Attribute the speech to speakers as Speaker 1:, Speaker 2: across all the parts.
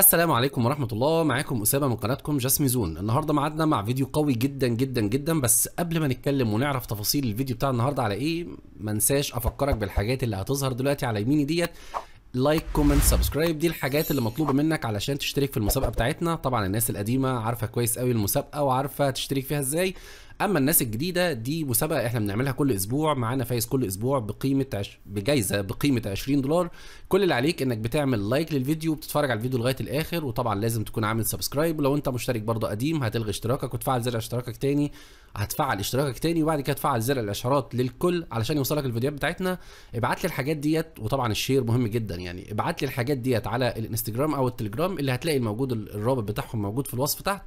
Speaker 1: السلام عليكم ورحمة الله معاكم أسامة من قناتكم زون النهاردة معادنا مع فيديو قوي جدا جدا جدا بس قبل ما نتكلم ونعرف تفاصيل الفيديو بتاع النهاردة على إيه منساش أفكرك بالحاجات اللي هتظهر دلوقتي على يميني ديت لايك كومنت سبسكرايب دي الحاجات اللي مطلوبه منك علشان تشترك في المسابقه بتاعتنا طبعا الناس القديمه عارفه كويس قوي المسابقه وعارفه تشترك فيها ازاي اما الناس الجديده دي مسابقه احنا بنعملها كل اسبوع معانا فايز كل اسبوع بقيمه عش... بجايزه بقيمه 20 دولار كل اللي عليك انك بتعمل لايك للفيديو وبتتفرج على الفيديو لغايه الاخر وطبعا لازم تكون عامل سبسكرايب ولو انت مشترك برضه قديم هتلغي اشتراكك وتفعل زر اشتراكك تاني هتفعل اشتراكك تاني وبعد كده تفعل زر الاشعارات للكل علشان يوصلك الفيديوهات بتاعتنا ابعت لي الحاجات ديت وطبعا الشير مهم جدا يعني ابعت لي الحاجات ديت على الانستجرام او التليجرام اللي هتلاقي موجود الرابط بتاعهم موجود في الوصف تحت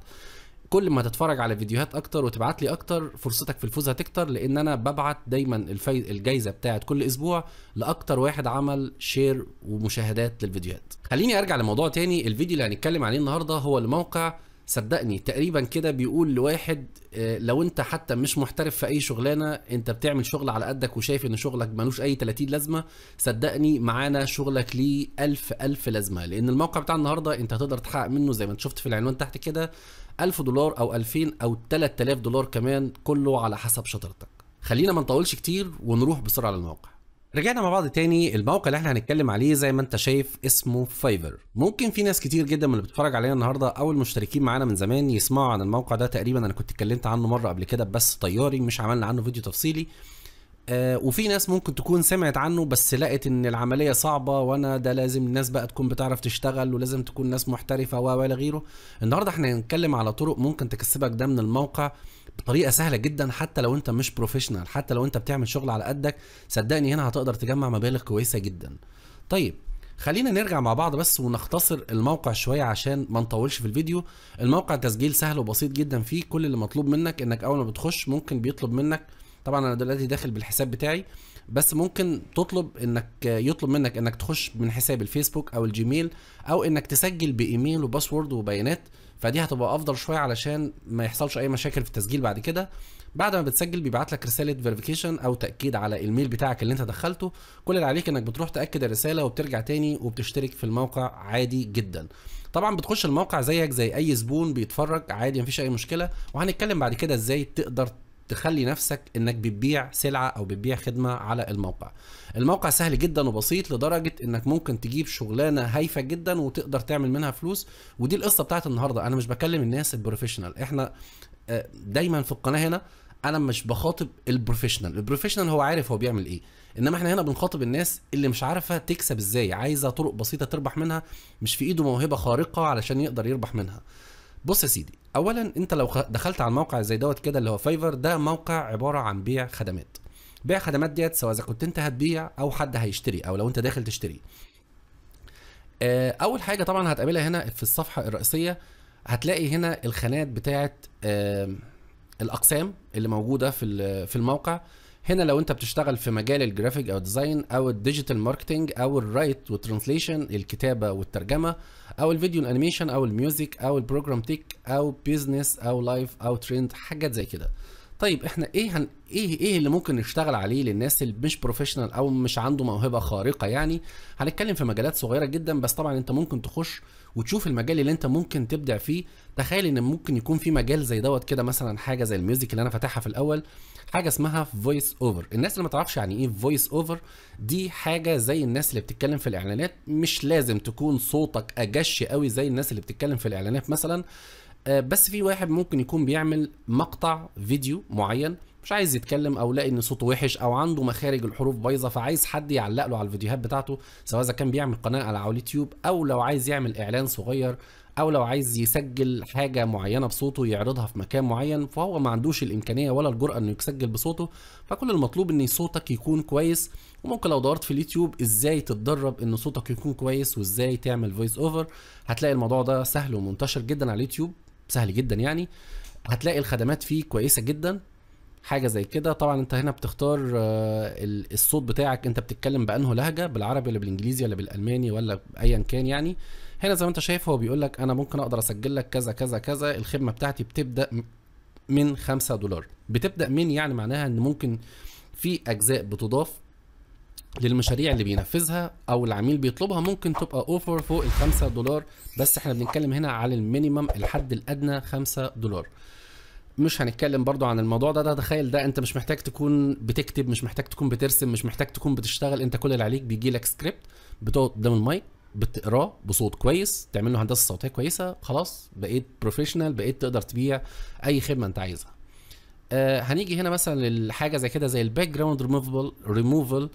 Speaker 1: كل ما تتفرج على فيديوهات اكتر وتبعت لي اكتر فرصتك في الفوز هتكتر لان انا ببعت دايما الفي... الجايزه بتاعت كل اسبوع لاكتر واحد عمل شير ومشاهدات للفيديوهات خليني ارجع لموضوع تاني الفيديو اللي هنتكلم عليه النهارده هو الموقع صدقني تقريبا كده بيقول لواحد آه، لو انت حتى مش محترف في اي شغلانه انت بتعمل شغل على قدك وشايف ان شغلك ملوش اي 30 لازمه صدقني معانا شغلك ليه الف الف لازمه لان الموقع بتاع النهارده انت هتقدر تحقق منه زي ما انت شفت في العنوان تحت كده 1000 دولار او 2000 او 3000 دولار كمان كله على حسب شطارتك خلينا ما نطولش كتير ونروح بسرعه للموقع رجعنا مع بعض تاني الموقع اللي احنا هنتكلم عليه زي ما انت شايف اسمه فايفر ممكن في ناس كتير جدا من اللي بتتفرج علينا النهارده او المشتركين معانا من زمان يسمعوا عن الموقع ده تقريبا انا كنت اتكلمت عنه مره قبل كده بس طياري مش عملنا عنه فيديو تفصيلي آه، وفي ناس ممكن تكون سمعت عنه بس لقت ان العمليه صعبه وانا ده لازم الناس بقى تكون بتعرف تشتغل ولازم تكون ناس محترفه و الى غيره النهارده احنا هنتكلم على طرق ممكن تكسبك ده من الموقع بطريقه سهله جدا حتى لو انت مش بروفيشنال حتى لو انت بتعمل شغل على قدك صدقني هنا هتقدر تجمع مبالغ كويسه جدا طيب خلينا نرجع مع بعض بس ونختصر الموقع شويه عشان ما نطولش في الفيديو الموقع تسجيل سهل وبسيط جدا فيه كل اللي مطلوب منك انك اول ما بتخش ممكن بيطلب منك طبعا انا دلوقتي داخل بالحساب بتاعي بس ممكن تطلب انك يطلب منك انك تخش من حساب الفيسبوك او الجيميل او انك تسجل بايميل وباسورد وبيانات فدي هتبقى افضل شويه علشان ما يحصلش اي مشاكل في التسجيل بعد كده بعد ما بتسجل بيبعت لك رساله فيريفيكيشن او تاكيد على الميل بتاعك اللي انت دخلته كل اللي عليك انك بتروح تاكد الرساله وبترجع تاني وبتشترك في الموقع عادي جدا طبعا بتخش الموقع زيك زي اي زبون بيتفرج عادي مفيش اي مشكله وهنتكلم بعد كده ازاي تقدر تخلي نفسك انك بتبيع سلعه او بتبيع خدمه على الموقع الموقع سهل جدا وبسيط لدرجه انك ممكن تجيب شغلانه هايفه جدا وتقدر تعمل منها فلوس ودي القصه بتاعت النهارده انا مش بكلم الناس البروفيشنال احنا آه، دايما في القناه هنا انا مش بخاطب البروفيشنال البروفيشنال هو عارف هو بيعمل ايه انما احنا هنا بنخاطب الناس اللي مش عارفه تكسب ازاي عايزه طرق بسيطه تربح منها مش في ايده موهبه خارقه علشان يقدر يربح منها بص يا سيدي اولا انت لو دخلت على الموقع زي دوت كده اللي هو فايفر ده موقع عباره عن بيع خدمات بيع خدمات ديت سواء اذا كنت انت هتبيع او حد هيشتري او لو انت داخل تشتري آه، اول حاجه طبعا هتقابلها هنا في الصفحه الرئيسيه هتلاقي هنا الخانات بتاعه الاقسام اللي موجوده في في الموقع هنا لو انت بتشتغل في مجال الجرافيك او ديزاين او الديجيتال ماركتنج او الرايت وترانسليشن الكتابه والترجمه او الفيديو الانيميشن او الميوزك او البروجرام تيك او بيزنس او لايف او ترند حاجات زي كده طيب احنا ايه هن... ايه ايه اللي ممكن نشتغل عليه للناس اللي مش بروفيشنال او مش عنده موهبه خارقه يعني هنتكلم في مجالات صغيره جدا بس طبعا انت ممكن تخش وتشوف المجال اللي انت ممكن تبدع فيه تخيل ان ممكن يكون في مجال زي دوت كده مثلا حاجه زي الميوزك اللي انا فاتحها في الاول حاجه اسمها فويس اوفر الناس اللي ما تعرفش يعني ايه فويس اوفر دي حاجه زي الناس اللي بتتكلم في الاعلانات مش لازم تكون صوتك اجش قوي زي الناس اللي بتتكلم في الاعلانات مثلا آه، بس في واحد ممكن يكون بيعمل مقطع فيديو معين مش عايز يتكلم او لاقي ان صوته وحش او عنده مخارج الحروف بايظه فعايز حد يعلق له على الفيديوهات بتاعته سواء اذا كان بيعمل قناه على اليوتيوب او لو عايز يعمل اعلان صغير او لو عايز يسجل حاجه معينه بصوته يعرضها في مكان معين فهو ما عندوش الامكانيه ولا الجرأه انه يسجل بصوته فكل المطلوب ان صوتك يكون كويس وممكن لو دورت في اليوتيوب ازاي تتدرب ان صوتك يكون كويس وازاي تعمل فويس اوفر هتلاقي الموضوع ده سهل ومنتشر جدا على اليوتيوب سهل جدا يعني هتلاقي الخدمات فيه كويسه جدا حاجه زي كده طبعا انت هنا بتختار آه، الصوت بتاعك انت بتتكلم بانه لهجه بالعربي ولا بالانجليزي ولا بالالماني ولا ايا كان يعني هنا زي ما انت شايف هو بيقول لك انا ممكن اقدر اسجل لك كذا كذا كذا الخدمه بتاعتي بتبدا من 5 دولار بتبدا من يعني معناها ان ممكن في اجزاء بتضاف للمشاريع اللي بينفذها او العميل بيطلبها ممكن تبقى اوفر فوق ال 5 دولار بس احنا بنتكلم هنا على المينيمم الحد الادنى 5 دولار مش هنتكلم برضو عن الموضوع ده ده تخيل ده انت مش محتاج تكون بتكتب مش محتاج تكون بترسم مش محتاج تكون بتشتغل انت كل اللي عليك بيجي لك سكريبت بتقعد قدام المايك بتقراه بصوت كويس تعمل له هندسه صوتيه كويسه خلاص بقيت بروفيشنال بقيت تقدر تبيع اي خدمه انت عايزها آه هنيجي هنا مثلا للحاجه زي كده زي الباك جراوند ريموفبل ريموفل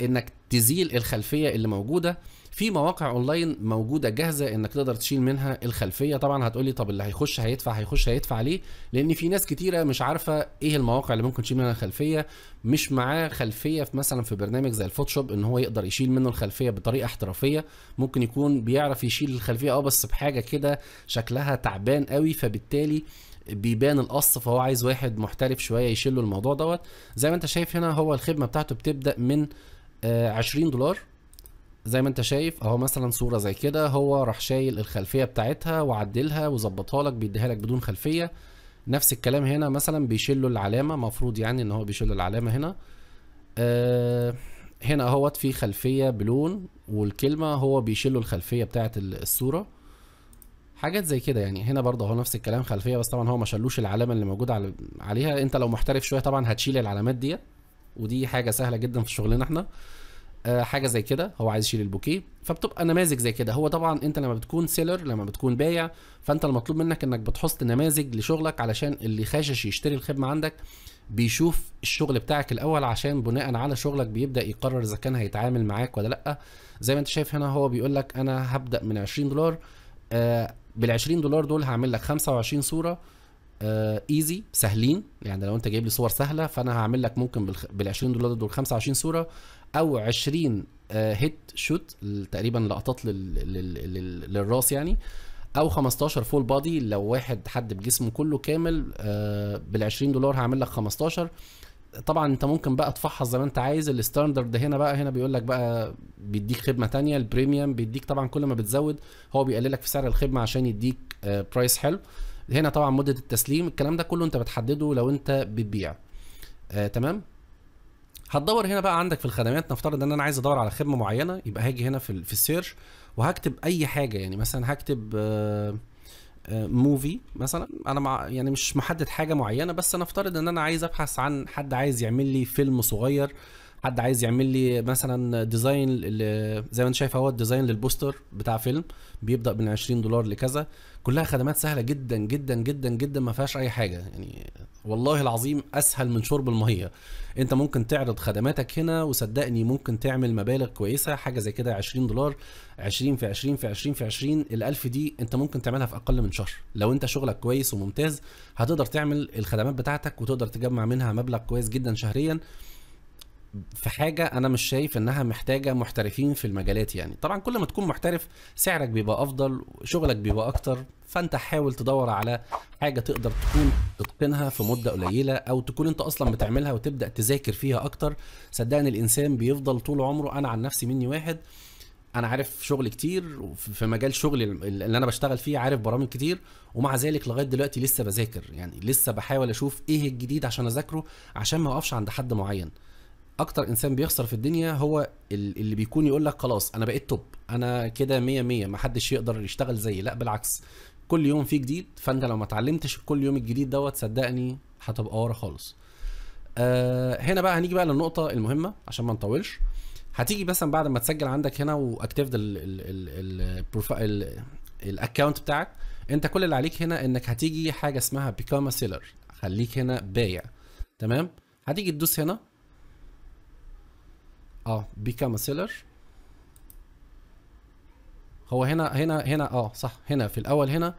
Speaker 1: انك تزيل الخلفيه اللي موجوده في مواقع اونلاين موجوده جاهزه انك تقدر تشيل منها الخلفيه طبعا هتقولي طب اللي هيخش هيدفع هيخش هيدفع ليه لان في ناس كتيره مش عارفه ايه المواقع اللي ممكن تشيل منها الخلفيه مش معاه خلفيه في مثلا في برنامج زي الفوتوشوب ان هو يقدر يشيل منه الخلفيه بطريقه احترافيه ممكن يكون بيعرف يشيل الخلفيه اه بس بحاجه كده شكلها تعبان قوي فبالتالي بيبان القص فهو عايز واحد محترف شويه يشيل له الموضوع دوت زي ما انت شايف هنا هو الخدمه بتاعته بتبدا من 20 آه، دولار زي ما انت شايف اهو مثلا صورة زي كده هو راح شايل الخلفية بتاعتها وعدلها وظبطها لك بيديها لك بدون خلفية نفس الكلام هنا مثلا بيشيل له العلامة مفروض يعني ان هو بيشيل العلامة هنا آه هنا اهوت في خلفية بلون والكلمة هو بيشيل له الخلفية بتاعت الصورة حاجات زي كده يعني هنا برضه هو نفس الكلام خلفية بس طبعا هو ما شلوش العلامة اللي موجودة عليها انت لو محترف شوية طبعا هتشيل العلامات ديت ودي حاجه سهله جدا في شغلنا احنا آه، حاجه زي كده هو عايز يشيل البوكيه فبتبقى نماذج زي كده هو طبعا انت لما بتكون سيلر لما بتكون بايع فانت المطلوب منك انك بتحط نماذج لشغلك علشان اللي خاشش يشتري الخدمه عندك بيشوف الشغل بتاعك الاول عشان بناء على شغلك بيبدا يقرر اذا كان هيتعامل معاك ولا لا زي ما انت شايف هنا هو بيقول لك انا هبدا من 20 دولار آه، بال 20 دولار دول هعمل لك 25 صوره ايزي آه، uh, سهلين يعني لو انت جايب لي صور سهله فانا هعمل لك ممكن بال 20 دولار دول 25 صوره او 20 هيت شوت تقريبا لقطات لل... لل... لل... للراس يعني او 15 فول بادي لو واحد حد بجسمه كله كامل uh, بال 20 دولار هعمل لك 15 طبعا انت ممكن بقى تفحص زي ما انت عايز الستاندرد هنا بقى هنا بيقول لك بقى بيديك خدمه تانية البريميوم بيديك طبعا كل ما بتزود هو بيقللك في سعر الخدمه عشان يديك برايس آه، حلو هنا طبعا مده التسليم الكلام ده كله انت بتحدده لو انت بتبيع آه تمام هتدور هنا بقى عندك في الخدمات نفترض ان انا عايز ادور على خدمه معينه يبقى هاجي هنا في في السيرش وهكتب اي حاجه يعني مثلا هكتب آه موفي آه، مثلا انا مع يعني مش محدد حاجه معينه بس نفترض ان انا عايز ابحث عن حد عايز يعمل لي فيلم صغير حد عايز يعمل لي مثلا ديزاين زي ما انت شايف اهو الديزاين للبوستر بتاع فيلم بيبدا من 20 دولار لكذا كلها خدمات سهله جدا جدا جدا جدا ما فيهاش اي حاجه يعني والله العظيم اسهل من شرب الميه انت ممكن تعرض خدماتك هنا وصدقني ممكن تعمل مبالغ كويسه حاجه زي كده 20 دولار 20 في 20 في 20 في 20 ال1000 دي انت ممكن تعملها في اقل من شهر لو انت شغلك كويس وممتاز هتقدر تعمل الخدمات بتاعتك وتقدر تجمع منها مبلغ كويس جدا شهريا في حاجه انا مش شايف انها محتاجه محترفين في المجالات يعني طبعا كل ما تكون محترف سعرك بيبقى افضل شغلك بيبقى اكتر فانت حاول تدور على حاجه تقدر تكون تتقنها في مده قليله او تكون انت اصلا بتعملها وتبدا تذاكر فيها اكتر صدقني الانسان بيفضل طول عمره انا عن نفسي مني واحد انا عارف شغل كتير في مجال شغلي اللي انا بشتغل فيه عارف برامج كتير ومع ذلك لغايه دلوقتي لسه بذاكر يعني لسه بحاول اشوف ايه الجديد عشان اذاكره عشان ما اقفش عند حد معين اكتر انسان بيخسر في الدنيا هو اللي بيكون يقول لك خلاص انا بقيت توب انا كده 100 100 ما حدش يقدر يشتغل زيي لا بالعكس كل يوم فيه جديد فانت لو ما اتعلمتش كل يوم الجديد دوت صدقني هتبقى ورا خالص آه هنا بقى هنيجي بقى للنقطه المهمه عشان ما نطولش هتيجي مثلا بعد ما تسجل عندك هنا واكتيفد البروفايل الاكونت بتاعك انت كل اللي عليك هنا انك هتيجي حاجه اسمها بيكام سيلر خليك هنا بايع تمام هتيجي تدوس هنا اه بيكام سيلر هو هنا هنا هنا اه صح هنا في الاول هنا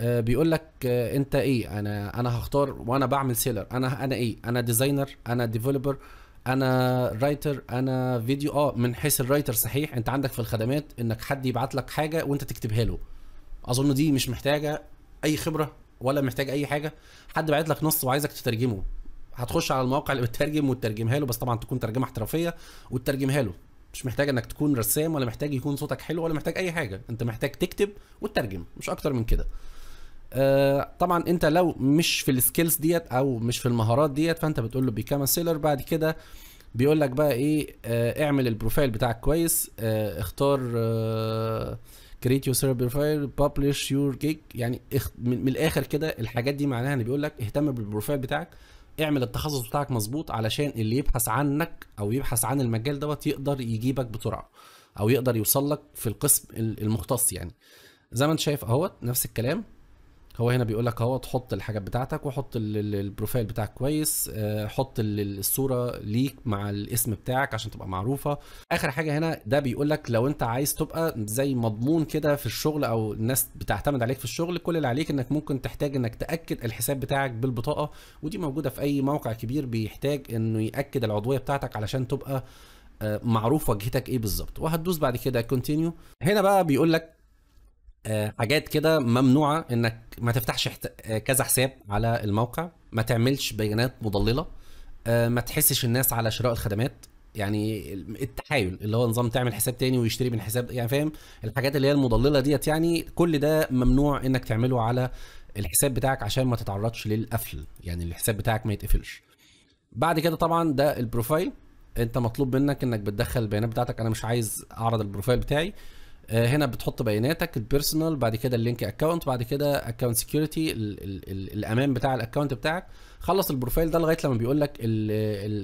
Speaker 1: آه بيقول لك آه انت ايه انا انا هختار وانا بعمل سيلر انا انا ايه انا ديزاينر انا ديفلوبر انا رايتر انا فيديو اه من حيث الرايتر صحيح انت عندك في الخدمات انك حد يبعت لك حاجه وانت تكتبها له اظن دي مش محتاجه اي خبره ولا محتاج اي حاجه حد بعت لك نص وعايزك تترجمه هتخش على الموقع اللي بتترجم وترجمها له بس طبعا تكون ترجمه احترافيه وترجمها له مش محتاج انك تكون رسام ولا محتاج يكون صوتك حلو ولا محتاج اي حاجه انت محتاج تكتب وتترجم مش اكتر من كده آه طبعا انت لو مش في السكيلز ديت او مش في المهارات ديت فانت بتقول له بيكام سيلر بعد كده بيقول لك بقى ايه آه اعمل البروفايل بتاعك كويس آه اختار كريت يور سيلر بروفايل ببلش يور جيك يعني من, من الاخر كده الحاجات دي معناها ان بيقول لك اهتم بالبروفايل بتاعك اعمل التخصص بتاعك مظبوط علشان اللي يبحث عنك او يبحث عن المجال دوت يقدر يجيبك بسرعه او يقدر يوصل لك في القسم المختص يعني زي ما انت شايف اهوت نفس الكلام هو هنا بيقول لك اهو تحط الحاجات بتاعتك وحط البروفايل بتاعك كويس آه، حط الصوره ليك مع الاسم بتاعك عشان تبقى معروفه اخر حاجه هنا ده بيقول لك لو انت عايز تبقى زي مضمون كده في الشغل او الناس بتعتمد عليك في الشغل كل اللي عليك انك ممكن تحتاج انك تاكد الحساب بتاعك بالبطاقه ودي موجوده في اي موقع كبير بيحتاج انه ياكد العضويه بتاعتك علشان تبقى آه، معروف وجهتك ايه بالظبط وهتدوس بعد كده كونتينيو هنا بقى بيقول لك آه، حاجات كده ممنوعه انك ما تفتحش آه، كذا حساب على الموقع ما تعملش بيانات مضلله آه، ما تحسش الناس على شراء الخدمات يعني التحايل اللي هو نظام تعمل حساب تاني ويشتري من حساب يعني فاهم الحاجات اللي هي المضلله ديت يعني كل ده ممنوع انك تعمله على الحساب بتاعك عشان ما تتعرضش للقفل يعني الحساب بتاعك ما يتقفلش بعد كده طبعا ده البروفايل انت مطلوب منك انك بتدخل البيانات بتاعتك انا مش عايز اعرض البروفايل بتاعي آه، هنا بتحط بياناتك البيرسونال بعد كده اللينك اكونت بعد كده اكونت سكيورتي الامان بتاع الاكونت بتاعك خلص البروفايل ده لغايه لما بيقول لك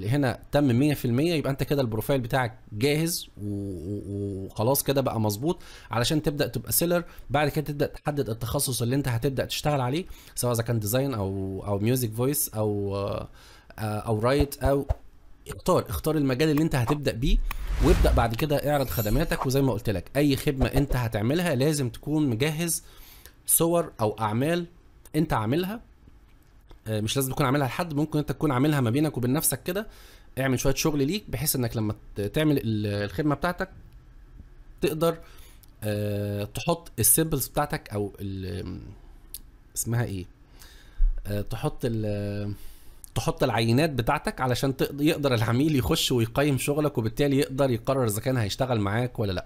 Speaker 1: هنا تم 100% يبقى انت كده البروفايل بتاعك جاهز وخلاص كده بقى مظبوط علشان تبدا تبقى سيلر بعد كده تبدا تحدد التخصص اللي انت هتبدا تشتغل عليه سواء اذا كان ديزاين او او ميوزك فويس او آه، آه، او رايت او اختار اختار المجال اللي انت هتبدا بيه وابدا بعد كده اعرض خدماتك وزي ما قلت لك اي خدمه انت هتعملها لازم تكون مجهز صور او اعمال انت عاملها آه، مش لازم تكون عاملها لحد ممكن انت تكون عاملها ما بينك وبين نفسك كده اعمل شويه شغل ليك بحيث انك لما تعمل الخدمه بتاعتك تقدر آه، تحط السيمبلز بتاعتك او اسمها ايه آه، تحط ال تحط العينات بتاعتك علشان يقدر العميل يخش ويقيم شغلك وبالتالي يقدر يقرر اذا كان هيشتغل معاك ولا لا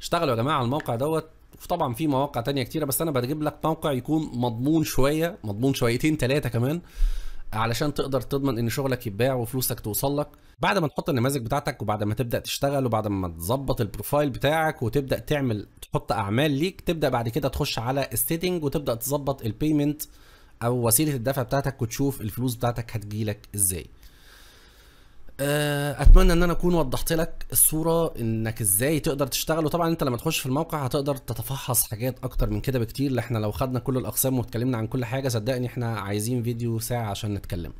Speaker 1: اشتغلوا يا جماعه على الموقع دوت وطبعا في مواقع تانية كتيرة بس انا بجيب لك موقع يكون مضمون شوية مضمون شويتين ثلاثة كمان علشان تقدر تضمن ان شغلك يتباع وفلوسك توصل لك بعد ما تحط النماذج بتاعتك وبعد ما تبدا تشتغل وبعد ما تظبط البروفايل بتاعك وتبدا تعمل تحط اعمال ليك تبدا بعد كده تخش على السيتنج وتبدا تظبط البيمنت او وسيله الدفع بتاعتك وتشوف الفلوس بتاعتك هتجيلك ازاي آه، اتمنى ان انا اكون وضحت لك الصوره انك ازاي تقدر تشتغل وطبعا انت لما تخش في الموقع هتقدر تتفحص حاجات اكتر من كده بكتير احنا لو خدنا كل الاقسام واتكلمنا عن كل حاجه صدقني احنا عايزين فيديو ساعه عشان نتكلم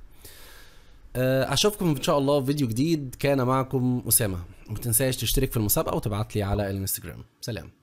Speaker 1: آه، اشوفكم ان شاء الله في فيديو جديد كان معكم اسامه ما تنساش تشترك في المسابقه وتبعت لي على الانستجرام سلام